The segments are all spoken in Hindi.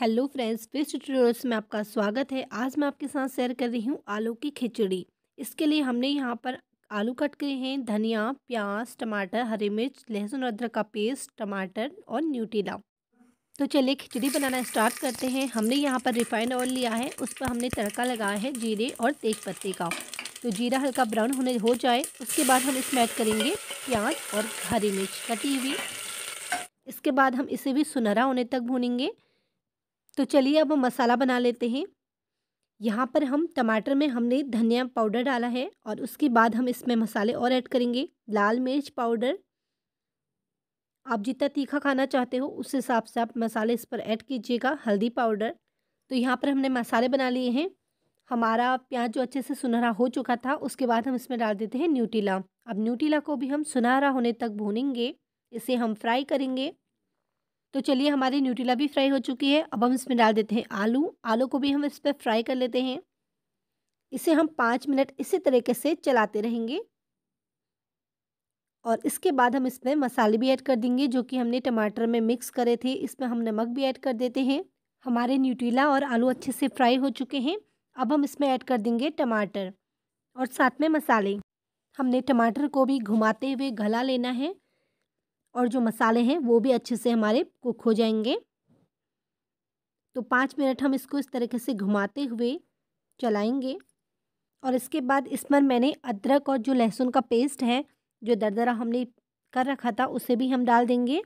हेलो फ्रेंड्स बेस्ट ट्यूटोरियल्स में आपका स्वागत है आज मैं आपके साथ शेयर कर रही हूँ आलू की खिचड़ी इसके लिए हमने यहाँ पर आलू कट किए हैं धनिया प्याज टमाटर हरी मिर्च लहसुन अदरक का पेस्ट टमाटर और न्यूटीला तो चलिए खिचड़ी बनाना स्टार्ट करते हैं हमने यहाँ पर रिफाइंड ऑयल लिया है उस पर हमने तड़का लगाया है जीरे और तेज पत्ते का तो जीरा हल्का ब्राउन होने हो जाए उसके बाद हम इसमें ऐड करेंगे प्याज और हरी मिर्च कटी हुई इसके बाद हम इसे भी सुनहरा होने तक भूनेंगे तो चलिए अब हम मसाला बना लेते हैं यहाँ पर हम टमाटर में हमने धनिया पाउडर डाला है और उसके बाद हम इसमें मसाले और ऐड करेंगे लाल मिर्च पाउडर आप जितना तीखा खाना चाहते हो उस हिसाब से आप मसाले इस पर ऐड कीजिएगा हल्दी पाउडर तो यहाँ पर हमने मसाले बना लिए हैं हमारा प्याज जो अच्छे से सुनहरा हो चुका था उसके बाद हम इसमें डाल देते हैं न्यूटीला अब न्यूटीला को भी हम सुनहरा होने तक भूनेंगे इसे हम फ्राई करेंगे तो चलिए हमारी न्यूटिला भी फ्राई हो चुकी है अब हम इसमें डाल देते हैं आलू आलू को भी हम इस पर फ्राई कर लेते हैं इसे हम पाँच मिनट इसी तरीके से चलाते रहेंगे और इसके बाद हम इसमें मसाले भी ऐड कर देंगे जो कि हमने टमाटर में मिक्स करे थे इसमें हम नमक भी ऐड कर देते हैं हमारे न्यूट्रीला और आलू अच्छे से फ्राई हो चुके हैं अब हम इसमें ऐड कर देंगे टमाटर और साथ में मसाले हमने टमाटर को भी घुमाते हुए गला लेना है और जो मसाले हैं वो भी अच्छे से हमारे कुक हो जाएंगे तो पाँच मिनट हम इसको इस तरीके से घुमाते हुए चलाएंगे और इसके बाद इस पर मैंने अदरक और जो लहसुन का पेस्ट है जो दरदरा हमने कर रखा था उसे भी हम डाल देंगे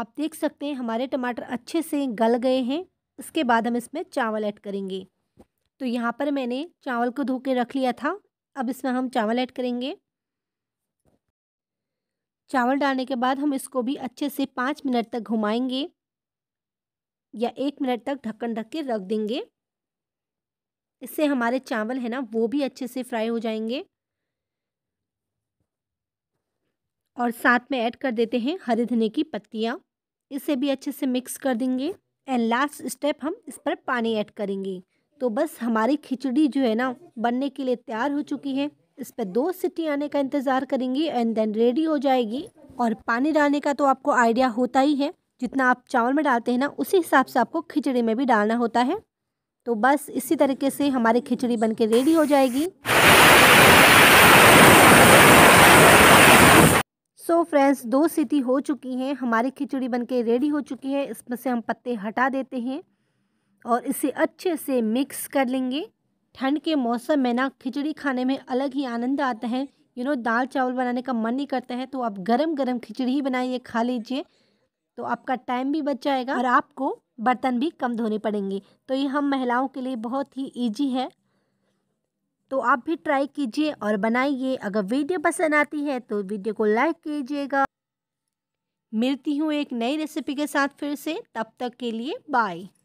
आप देख सकते हैं हमारे टमाटर अच्छे से गल गए हैं इसके बाद हम इसमें चावल ऐड करेंगे तो यहाँ पर मैंने चावल को धो के रख लिया था अब इसमें हम चावल ऐड करेंगे चावल डालने के बाद हम इसको भी अच्छे से पाँच मिनट तक घुमाएंगे या एक मिनट तक ढक्कन ढक के रख देंगे इससे हमारे चावल है ना वो भी अच्छे से फ्राई हो जाएंगे और साथ में ऐड कर देते हैं हरे धने की पत्तियाँ इसे भी अच्छे से मिक्स कर देंगे एंड लास्ट स्टेप हम इस पर पानी ऐड करेंगे तो बस हमारी खिचड़ी जो है ना बनने के लिए तैयार हो चुकी है इस पर दो सिटी आने का इंतज़ार करेंगी एंड देन रेडी हो जाएगी और पानी डालने का तो आपको आइडिया होता ही है जितना आप चावल में डालते हैं ना उसी हिसाब से आपको खिचड़ी में भी डालना होता है तो बस इसी तरीके से हमारी खिचड़ी बन के रेडी हो जाएगी सो so फ्रेंड्स दो सीटी हो चुकी हैं हमारी खिचड़ी बन के रेडी हो चुकी है इसमें से हम पत्ते हटा देते हैं और इसे अच्छे से मिक्स कर लेंगे ठंड के मौसम में ना खिचड़ी खाने में अलग ही आनंद आता है यू नो दाल चावल बनाने का मन नहीं करता है तो आप गरम गरम खिचड़ी ही बनाइए खा लीजिए तो आपका टाइम भी बच जाएगा और आपको बर्तन भी कम धोने पड़ेंगे तो ये हम महिलाओं के लिए बहुत ही ईजी है तो आप भी ट्राई कीजिए और बनाइए अगर वीडियो पसंद आती है तो वीडियो को लाइक कीजिएगा मिलती हूँ एक नई रेसिपी के साथ फिर से तब तक के लिए बाय